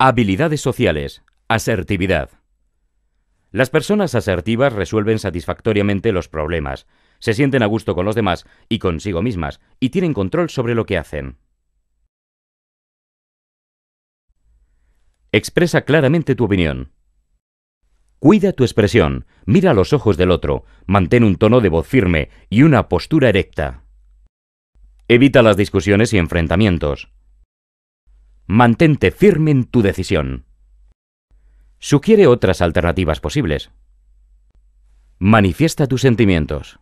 Habilidades sociales. Asertividad. Las personas asertivas resuelven satisfactoriamente los problemas, se sienten a gusto con los demás y consigo mismas, y tienen control sobre lo que hacen. Expresa claramente tu opinión. Cuida tu expresión, mira los ojos del otro, mantén un tono de voz firme y una postura erecta. Evita las discusiones y enfrentamientos. Mantente firme en tu decisión. Sugiere otras alternativas posibles. Manifiesta tus sentimientos.